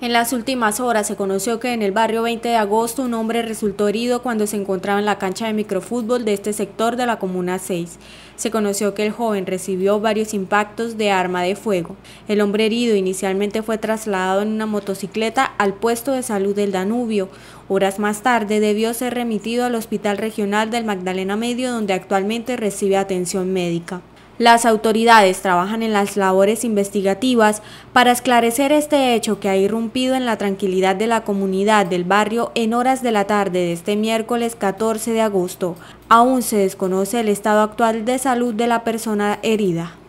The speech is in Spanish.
En las últimas horas se conoció que en el barrio 20 de agosto un hombre resultó herido cuando se encontraba en la cancha de microfútbol de este sector de la Comuna 6. Se conoció que el joven recibió varios impactos de arma de fuego. El hombre herido inicialmente fue trasladado en una motocicleta al puesto de salud del Danubio. Horas más tarde debió ser remitido al Hospital Regional del Magdalena Medio donde actualmente recibe atención médica. Las autoridades trabajan en las labores investigativas para esclarecer este hecho que ha irrumpido en la tranquilidad de la comunidad del barrio en horas de la tarde de este miércoles 14 de agosto. Aún se desconoce el estado actual de salud de la persona herida.